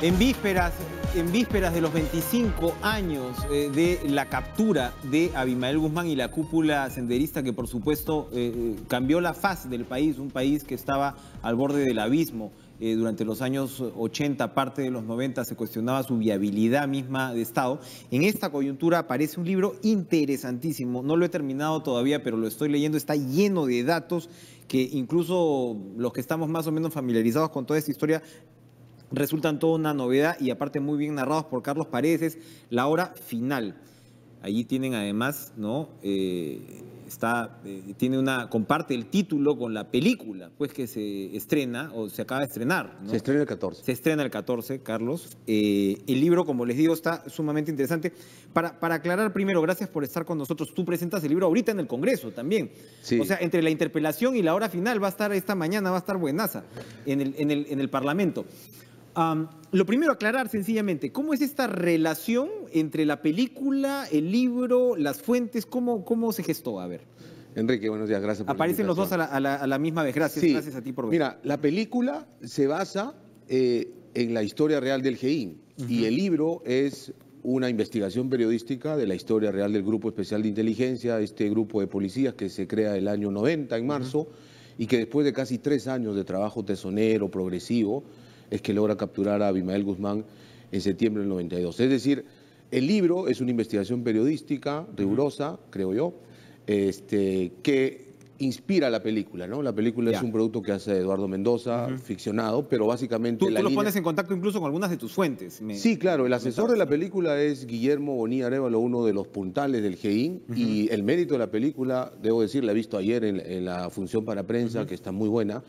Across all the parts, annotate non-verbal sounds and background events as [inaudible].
En vísperas, en vísperas de los 25 años eh, de la captura de Abimael Guzmán y la cúpula senderista que por supuesto eh, eh, cambió la faz del país, un país que estaba al borde del abismo. durante los años 80, parte de los 90, se cuestionaba su viabilidad misma de Estado. En esta coyuntura aparece un libro interesantísimo, no lo he terminado todavía, pero lo estoy leyendo, está lleno de datos que incluso los que estamos más o menos familiarizados con toda esta historia resultan toda una novedad y aparte muy bien narrados por Carlos Paredes, la hora final. Allí tienen además, ¿no? Eh, está, eh, tiene una, comparte el título con la película, pues que se estrena o se acaba de estrenar. ¿no? Se estrena el 14. Se estrena el 14, Carlos. Eh, el libro, como les digo, está sumamente interesante. Para, para aclarar primero, gracias por estar con nosotros. Tú presentas el libro ahorita en el Congreso también. Sí. O sea, entre la interpelación y la hora final va a estar esta mañana, va a estar buenaza en el, en el, en el Parlamento lo primero, aclarar sencillamente, ¿cómo es esta relación entre la película, el libro, las fuentes? ¿Cómo, cómo se gestó? A ver. Enrique, buenos días, gracias por Aparecen los dos a la, misma vez, gracias, gracias a ti por venir. Mira, la película se basa eh, en la historia real del GEIN y el libro es una investigación periodística de la historia real del Grupo Especial de Inteligencia, este grupo de policías que se crea el año 90, en marzo, y que después de casi tres años de trabajo tesonero, progresivo, es que logra capturar a Abimael Guzmán en septiembre del 92. Es decir, el libro es una investigación periodística, rigurosa, creo yo, este, que inspira la película, ¿no? La película es un producto que hace Eduardo Mendoza, ficcionado, pero básicamente... Tú, los pones en contacto incluso con algunas de tus fuentes. Sí, claro, el asesor de la película es Guillermo Bonilla Arevalo, uno de los puntales del GEIN, y el mérito de la película, debo decir, la he visto ayer en, la función para prensa, que está muy buena,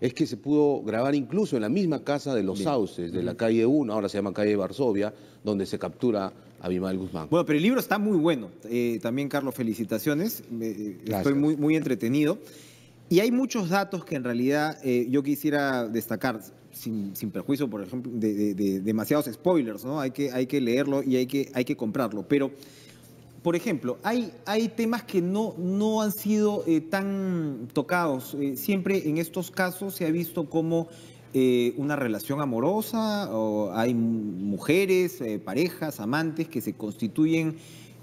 es que se pudo grabar incluso en la misma casa de los Sauces, de la calle 1, ahora se llama calle Varsovia, donde se captura a bimal Guzmán. Bueno, pero el libro está muy bueno. Eh, también, Carlos, felicitaciones. Eh, estoy muy, muy entretenido. Y hay muchos datos que en realidad eh, yo quisiera destacar, sin, sin perjuicio, por ejemplo, de, demasiados spoilers, ¿no? Hay que, hay que leerlo y hay que, hay que comprarlo. Pero por ejemplo, hay, temas que no, no han sido eh, tan tocados. Eh, siempre en estos casos se ha visto como eh, una relación amorosa, hay mujeres, parejas, amantes que se constituyen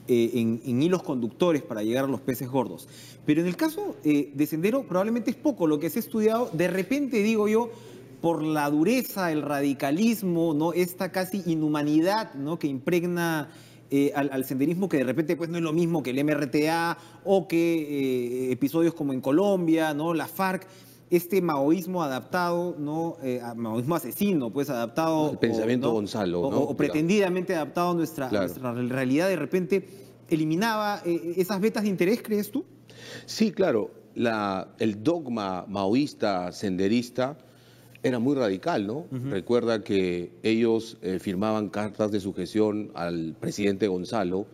en, en, hilos conductores para llegar a los peces gordos. Pero en el caso de Sendero probablemente es poco lo que se ha estudiado. De repente, digo yo, por la dureza, el radicalismo, ¿no? esta casi inhumanidad ¿no? que impregna eh, al, senderismo que de repente pues no es lo mismo que el MRTA o que eh, episodios como en Colombia, ¿no? La FARC, este maoísmo adaptado, ¿no? Eh, maoísmo asesino, pues adaptado. El pensamiento o, Gonzalo. pretendidamente adaptado a nuestra, realidad, de repente eliminaba esas vetas de interés, ¿crees tú? Sí, claro. el dogma maoísta, senderista, era muy radical, ¿no? Recuerda que ellos eh, firmaban cartas de sujeción al presidente Gonzalo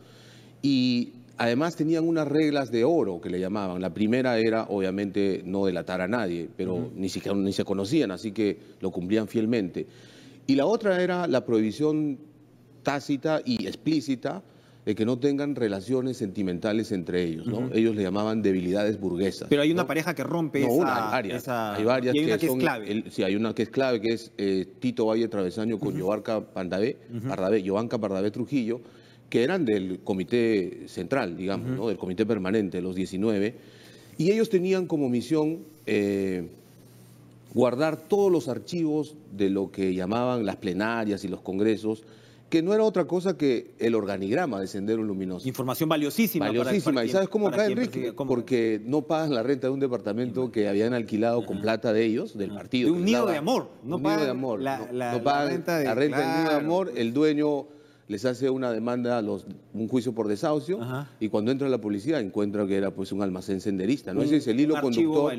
y además tenían unas reglas de oro que le llamaban. La primera era, obviamente, no delatar a nadie, pero ni siquiera ni se conocían, así que lo cumplían fielmente. Y la otra era la prohibición tácita y explícita de que no tengan relaciones sentimentales entre ellos, ¿no? Ellos le llamaban debilidades burguesas. Pero hay una pareja que rompe esa, hay varias, Hay que una que es clave. sí, hay una que es clave, que es eh, Tito Valle Travesaño con uh Pardavé, Trujillo, que eran del comité central, digamos, Del comité permanente, los 19. Y ellos tenían como misión... Eh, guardar todos los archivos de lo que llamaban las plenarias y los congresos que no era otra cosa que el organigrama de Sendero Luminoso. Información valiosísima. Valiosísima. ¿Y sabes cómo cae Enrique? Porque no pagan la renta de un departamento que habían alquilado con plata de ellos, del partido. De un nido de amor. No un nido de amor. La, renta, de, del nido de amor. Pues. El dueño les hace una demanda, a los, un juicio por desahucio, y cuando entra la policía encuentra que era pues un almacén senderista. ¿no? Ese es el hilo conductor.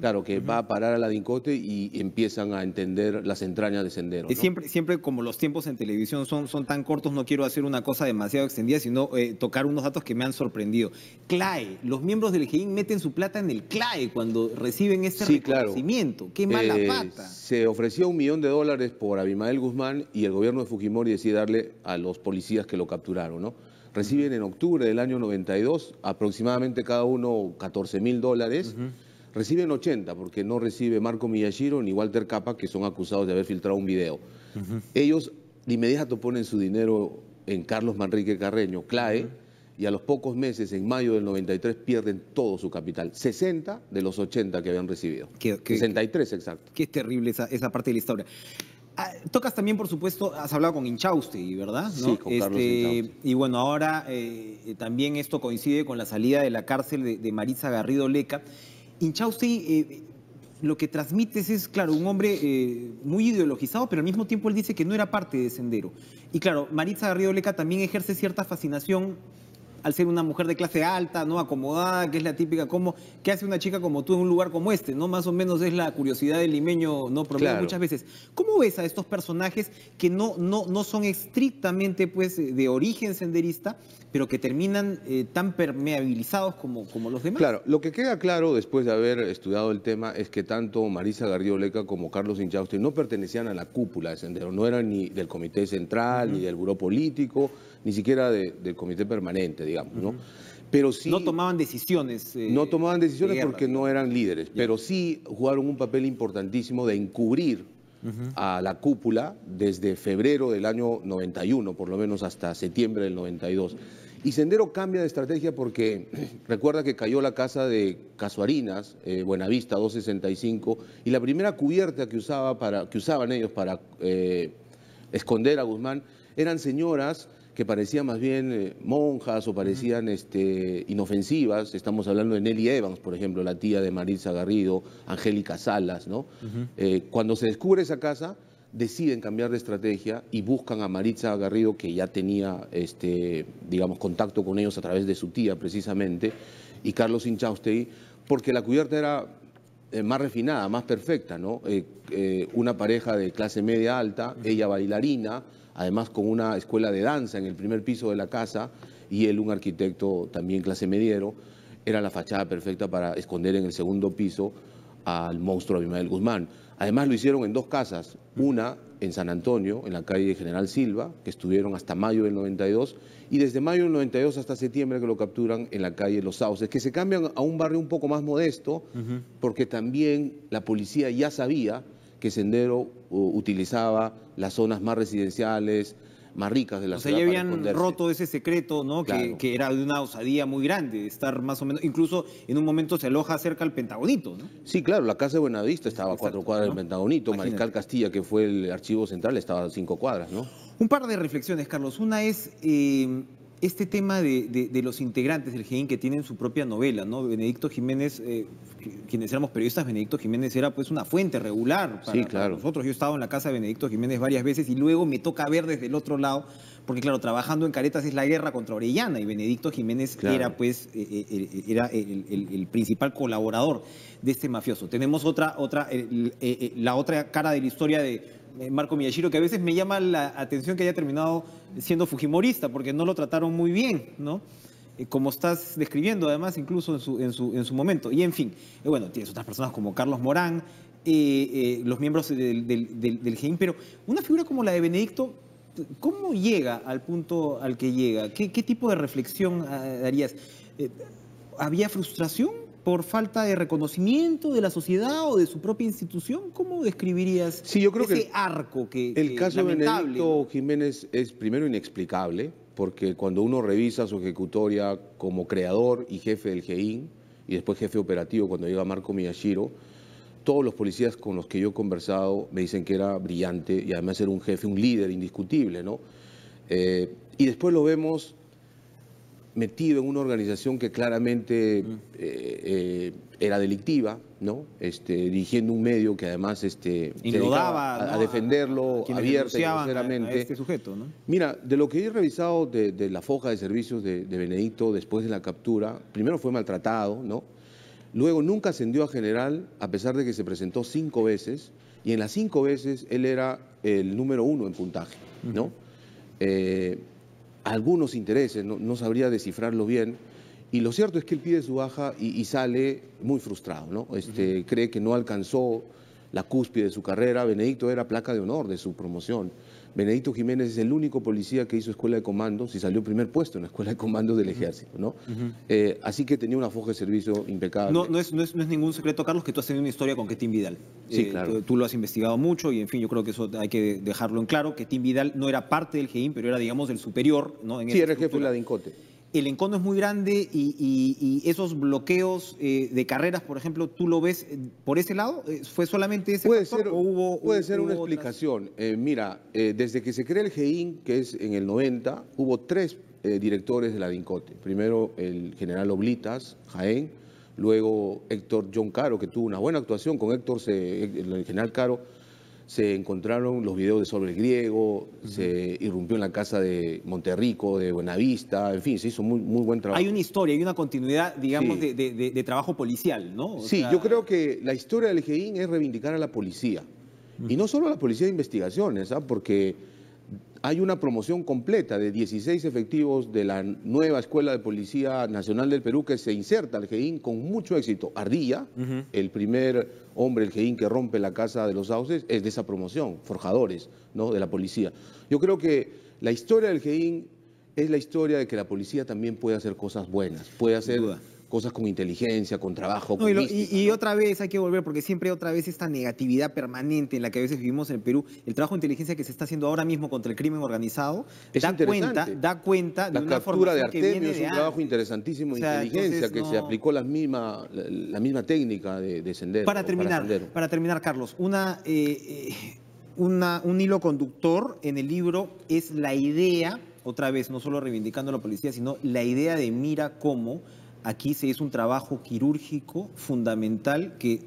Claro, que va a parar a la DINCOTE y empiezan a entender las entrañas de sendero. Y siempre, siempre como los tiempos en televisión son, son tan cortos, no quiero hacer una cosa demasiado extendida, sino eh, tocar unos datos que me han sorprendido. CLAE, los miembros del GEIN meten su plata en el CLAE cuando reciben este reconocimiento. Qué mala eh, pata. Se ofrecía un millón de dólares por Abimael Guzmán y el gobierno de Fujimori decide darle a los los policías que lo capturaron, ¿no? Reciben en octubre del año 92 aproximadamente cada uno 14 mil dólares. Reciben 80 porque no recibe Marco Miyashiro ni Walter Capa, que son acusados de haber filtrado un video. Ellos de inmediato ponen su dinero en Carlos Manrique Carreño, CLAE, y a los pocos meses, en mayo del 93, pierden todo su capital. 60 de los 80 que habían recibido. 63 exacto. Qué terrible esa parte de la historia. Ah, tocas también, por supuesto, has hablado con Inchausti, ¿verdad? Sí, con Carlos este, Y bueno, ahora eh, eh, también esto coincide con la salida de la cárcel de, Maritza Garrido Leca. Inchausti, eh, lo que transmites es, claro, un hombre muy ideologizado, pero al mismo tiempo él dice que no era parte de Sendero. Y claro, Maritza Garrido Leca también ejerce cierta fascinación al ser una mujer de clase alta, ¿no? Acomodada, que es la típica, como, ¿qué hace una chica como tú en un lugar como este? ¿No? Más o menos es la curiosidad del limeño, ¿no? muchas veces. ¿Cómo ves a estos personajes que no, no, no son estrictamente, pues, eh, de origen senderista, pero que terminan eh, tan permeabilizados como, como los demás? Claro, lo que queda claro después de haber estudiado el tema es que tanto Marisa Garrido como Carlos Inchausti no pertenecían a la cúpula de Sendero, no eran ni del Comité Central, ni del Buró Político, ni siquiera del comité permanente, digamos, ¿no? Pero sí, no tomaban decisiones. Eh, no tomaban decisiones porque no eran líderes, pero sí jugaron un papel importantísimo de encubrir a la cúpula desde febrero del año 91, por lo menos hasta septiembre del 92. Y Sendero cambia de estrategia porque [clears throat] recuerda que cayó la casa de Casuarinas, eh, Buenavista 265, y la primera cubierta que, usaban ellos para eh, esconder a Guzmán eran señoras que parecían más bien eh, monjas o parecían este, inofensivas. Estamos hablando de Nelly Evans, por ejemplo, la tía de Maritza Garrido, Angélica Salas, ¿no? Eh, cuando se descubre esa casa, deciden cambiar de estrategia y buscan a Maritza Garrido, que ya tenía, este, digamos, contacto con ellos a través de su tía, precisamente, y Carlos Inchaustey. porque la cubierta era eh, más refinada, más perfecta, ¿no? Eh, eh, una pareja de clase media alta, ella bailarina, además con una escuela de danza en el primer piso de la casa, y él un arquitecto también clase mediero, era la fachada perfecta para esconder en el segundo piso al monstruo Abimael Guzmán. Además lo hicieron en dos casas, una en San Antonio, en la calle General Silva, que estuvieron hasta mayo del 92, y desde mayo del 92 hasta septiembre que lo capturan en la calle Los Sauces, que se cambian a un barrio un poco más modesto, porque también la policía ya sabía que Sendero uh, utilizaba las zonas más residenciales, más ricas de la o O sea, ya habían roto ese secreto, ¿no? Que, era de una osadía muy grande, estar más o menos, incluso en un momento se aloja cerca al Pentagonito, ¿no? Sí, claro, la casa de Buenavista estaba a cuatro cuadras del Pentagonito, Mariscal Castilla, que fue el archivo central, estaba a cinco cuadras, ¿no? Un par de reflexiones, Carlos. Una es, eh, este tema de, los integrantes del GEIN que tienen su propia novela, ¿no? Benedicto Jiménez, eh, quienes éramos periodistas, Benedicto Jiménez era pues una fuente regular para, sí, claro. nosotros. Yo he estado en la casa de Benedicto Jiménez varias veces y luego me toca ver desde el otro lado, porque claro, trabajando en Caretas es la guerra contra Orellana y Benedicto Jiménez era pues e, e, e, era el, principal colaborador de este mafioso. Tenemos otra, otra, la otra cara de la historia de eh, Marco Miyashiro, que a veces me llama la atención que haya terminado siendo fujimorista, porque no lo trataron muy bien, ¿no? Eh, como estás describiendo además incluso en su, en su, momento. Y en fin, eh, bueno, tienes otras personas como Carlos Morán, los miembros del, del, pero una figura como la de Benedicto, ¿cómo llega al punto al que llega? ¿Qué, qué tipo de reflexión ah, harías? ¿Había frustración por falta de reconocimiento de la sociedad o de su propia institución? ¿Cómo describirías sí, yo creo ese que arco que El caso de Benedicto Jiménez es primero inexplicable, porque cuando uno revisa su ejecutoria como creador y jefe del GEIN, y después jefe operativo cuando llega Marco Miyashiro, todos los policías con los que yo he conversado me dicen que era brillante y además era un jefe, un líder indiscutible, ¿no? Eh, y después lo vemos metido en una organización que claramente eh, eh, era delictiva, ¿no? Este, dirigiendo un medio que además este, a, defenderlo abierta y sinceramente. A, este sujeto, ¿no? Mira, de lo que he revisado de, la foja de servicios de, de, Benedicto después de la captura, primero fue maltratado, ¿no? Luego nunca ascendió a general, a pesar de que se presentó cinco veces, y en las cinco veces él era el número uno en puntaje, ¿no? algunos intereses, no, sabría descifrarlo bien. Y lo cierto es que él pide su baja y, sale muy frustrado, ¿no? Este, Cree que no alcanzó la cúspide de su carrera. Benedicto era placa de honor de su promoción. Benedicto Jiménez es el único policía que hizo escuela de comando, si salió primer puesto en la escuela de comando del ejército, ¿no? Eh, así que tenía una foja de servicio impecable. No, no es, ningún secreto, Carlos, que tú has tenido una historia con Ketín Vidal. Sí, eh, claro. Tú, lo has investigado mucho y, en fin, yo creo que eso hay que dejarlo en claro. Ketín Vidal no era parte del GEIN, pero era, digamos, el superior, ¿no? En sí, era el jefe de la DINCOTE el encono es muy grande y, esos bloqueos eh, de carreras, por ejemplo, ¿tú lo ves eh, por ese lado? Eh, ¿Fue solamente ese puede ser, hubo, Puede ser una explicación. mira, desde que se crea el GEIN, que es en el 90, hubo tres directores de la DINCOTE. Primero el general Oblitas, Jaén, luego Héctor John Caro, que tuvo una buena actuación con Héctor, el general Caro se encontraron los videos de sobre el griego, se irrumpió en la casa de Monterrico, de Buenavista, en fin, se hizo muy, muy buen trabajo. Hay una historia, hay una continuidad, digamos, de, de, trabajo policial, ¿no? sí, yo creo que la historia del GEIN es reivindicar a la policía. Y no solo a la policía de investigaciones, ¿ah? porque hay una promoción completa de 16 efectivos de la nueva Escuela de Policía Nacional del Perú que se inserta al GEIN con mucho éxito. Ardilla, el primer hombre, el GEIN que rompe la casa de los sauces, es de esa promoción, forjadores ¿no? de la policía. Yo creo que la historia del GEIN es la historia de que la policía también puede hacer cosas buenas, puede hacer cosas como inteligencia, con trabajo. y, otra vez hay que volver, porque siempre otra vez esta negatividad permanente en la que a veces vivimos en el Perú, el trabajo de inteligencia que se está haciendo ahora mismo contra el crimen organizado, da cuenta, da cuenta de la una captura de Artemio que es un trabajo interesantísimo de inteligencia que se aplicó la misma, la, misma técnica de, de sendero, Para terminar, para, terminar, Carlos, una, eh, eh, una, un hilo conductor en el libro es la idea otra vez, no solo reivindicando a la policía, sino la idea de mira cómo Aquí se hizo un trabajo quirúrgico fundamental que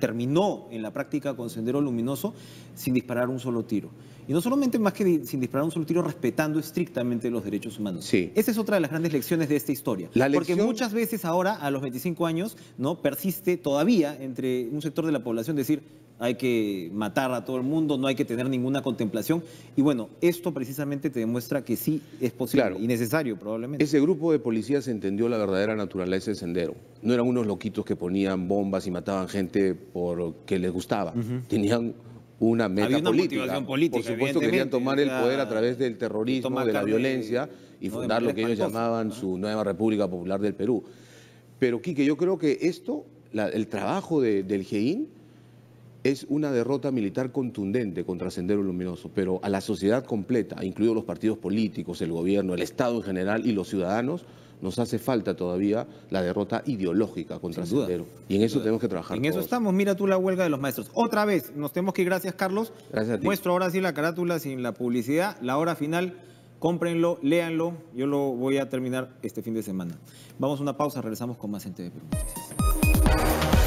terminó en la práctica con Sendero Luminoso sin disparar un solo tiro. Y no solamente más que sin disparar un solo tiro, respetando estrictamente los derechos humanos. Esa es otra de las grandes lecciones de esta historia. La Porque muchas veces ahora, a los 25 años, ¿no? persiste todavía entre un sector de la población decir, hay que matar a todo el mundo, no hay que tener ninguna contemplación. Y bueno, esto precisamente te demuestra que sí es posible y necesario probablemente. Ese grupo de policías entendió la verdadera naturaleza del sendero. No eran unos loquitos que ponían bombas y mataban gente porque les gustaba. Tenían una meta una política. Por supuesto querían tomar el poder a través del terrorismo, de la violencia y fundar lo que ellos llamaban su nueva República Popular del Perú. Pero Quique, yo creo que esto, el trabajo del GEIN, es una derrota militar contundente contra Sendero Luminoso, pero a la sociedad completa, incluidos los partidos políticos, el gobierno, el Estado en general y los ciudadanos, nos hace falta todavía la derrota ideológica contra Sendero. y en eso tenemos que trabajar. En eso estamos. Mira tú la huelga de los maestros. Otra vez, nos tenemos que ir. Gracias, Carlos. Gracias a ti. Muestro ahora sí la carátula sin la publicidad. La hora final, cómprenlo, léanlo. Yo lo voy a terminar este fin de semana. Vamos a una pausa, regresamos con más gente de